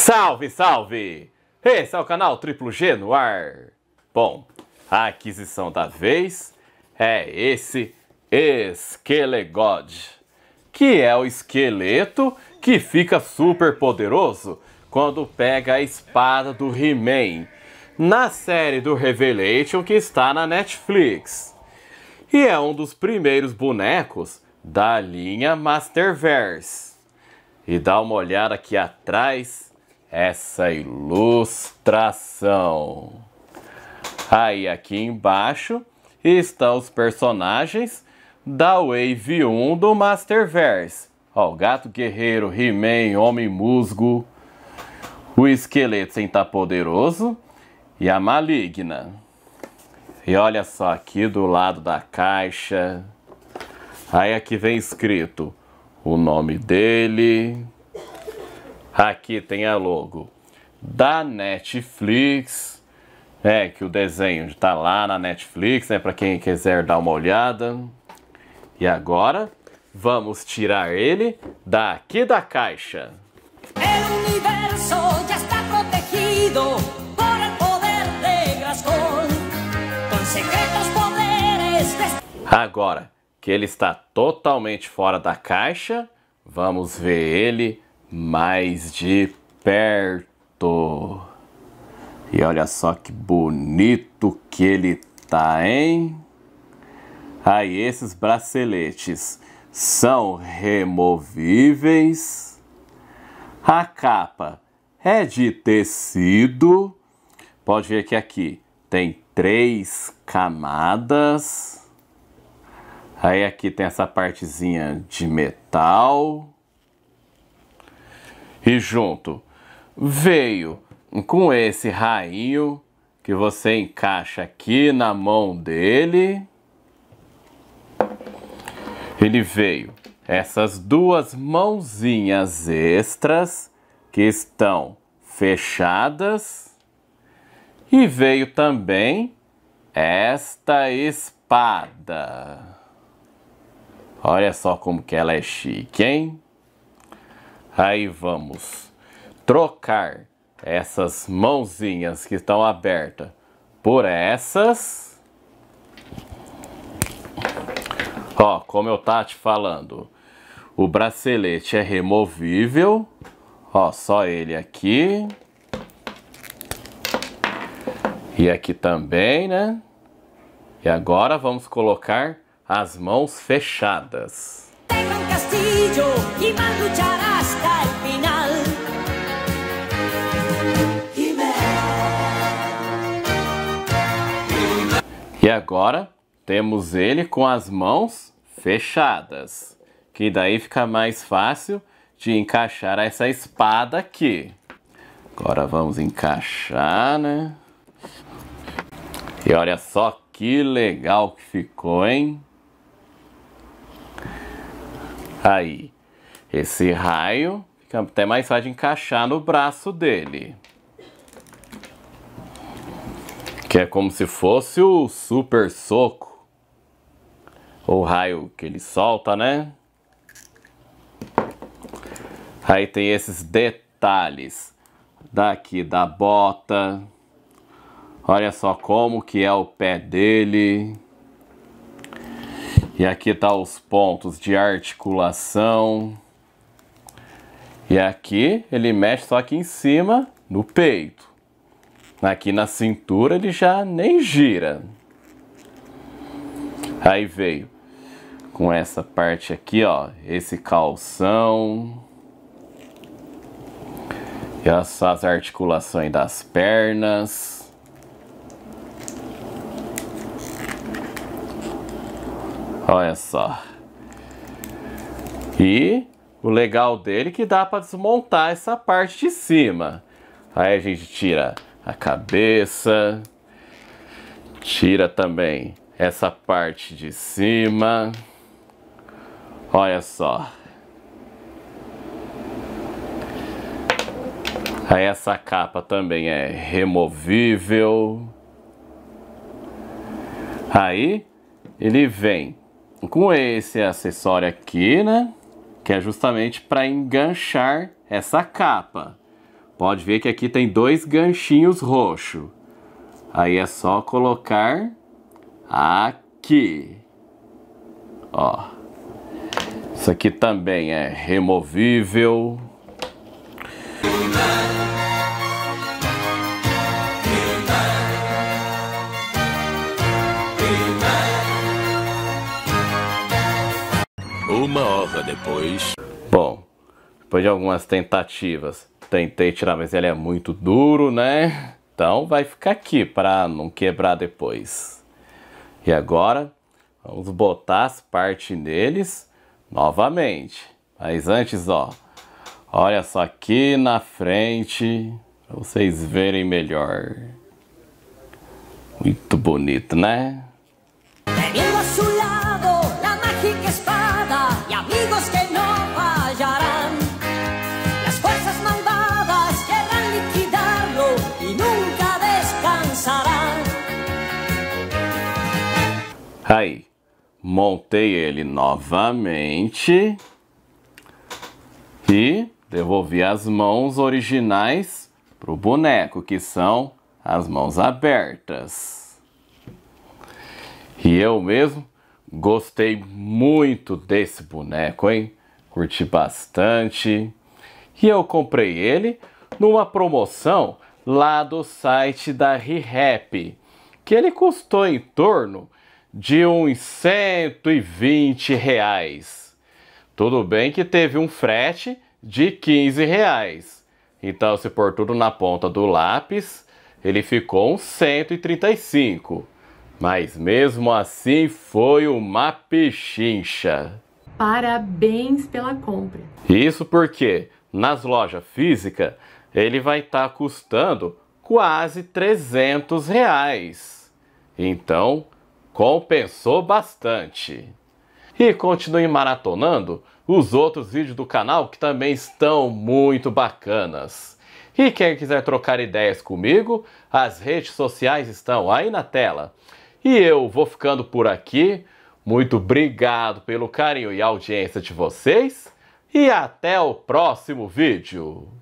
Salve, salve! Esse é o canal Triplo G no ar. Bom, a aquisição da vez é esse Skelegod, que é o esqueleto que fica super poderoso quando pega a espada do He-Man na série do Revelation que está na Netflix. E é um dos primeiros bonecos da linha Masterverse. E dá uma olhada aqui atrás essa ilustração. Aí aqui embaixo estão os personagens da Wave 1 do Masterverse. Ó, o Gato Guerreiro, He-Man, Homem Musgo, o Esqueleto Sem Tá Poderoso e a Maligna. E olha só aqui do lado da caixa. Aí aqui vem escrito o nome dele, Aqui tem a logo da Netflix, é que o desenho está lá na Netflix, né, para quem quiser dar uma olhada. E agora vamos tirar ele daqui da caixa. Agora que ele está totalmente fora da caixa, vamos ver ele mais de perto. E olha só que bonito que ele tá, hein? Aí, esses braceletes são removíveis. A capa é de tecido. Pode ver que aqui tem três camadas. Aí aqui tem essa partezinha de metal. E junto veio com esse rainho que você encaixa aqui na mão dele. Ele veio essas duas mãozinhas extras que estão fechadas. E veio também esta espada. Olha só como que ela é chique, hein? Aí vamos trocar essas mãozinhas que estão abertas por essas. Ó, como eu estava te falando, o bracelete é removível. Ó, só ele aqui. E aqui também, né? E agora vamos colocar as mãos fechadas y hasta el final. E agora temos ele com as mãos fechadas, que daí fica mais fácil de encaixar essa espada aqui. Agora vamos encaixar, né? E olha só que legal que ficou, hein? Aí, esse raio fica até mais fácil de encaixar no braço dele. Que é como se fosse o super soco. Ou raio que ele solta, né? Aí tem esses detalhes daqui da bota. Olha só como que é o pé dele. E aqui tá os pontos de articulação. E aqui ele mexe só aqui em cima, no peito. Aqui na cintura ele já nem gira. Aí veio com essa parte aqui, ó, esse calção. E as articulações das pernas. Olha só. E o legal dele é que dá para desmontar essa parte de cima. Aí a gente tira a cabeça, tira também essa parte de cima. Olha só. Aí essa capa também é removível. Aí ele vem com esse acessório aqui, né? Que é justamente para enganchar essa capa. Pode ver que aqui tem dois ganchinhos roxo. Aí é só colocar aqui. Ó. Isso aqui também é removível. Uma hora depois. Bom, depois de algumas tentativas, tentei tirar, mas ele é muito duro, né? Então vai ficar aqui para não quebrar depois. E agora, vamos botar as partes neles novamente. Mas antes, ó, olha só aqui na frente, para vocês verem melhor. Muito bonito, né? Eu Aí, montei ele novamente e devolvi as mãos originais para o boneco, que são as mãos abertas. E eu mesmo gostei muito desse boneco, hein? Curti bastante. E eu comprei ele numa promoção lá do site da ReHap, que ele custou em torno de uns 120 reais. Tudo bem que teve um frete de 15 reais. Então, se por tudo na ponta do lápis, ele ficou uns 135. Mas mesmo assim foi uma pechincha. Parabéns pela compra. Isso porque nas lojas físicas ele vai estar tá custando quase 300 reais. Então, compensou bastante. E continue maratonando os outros vídeos do canal que também estão muito bacanas. E quem quiser trocar ideias comigo, as redes sociais estão aí na tela. E eu vou ficando por aqui. Muito obrigado pelo carinho e audiência de vocês. E até o próximo vídeo.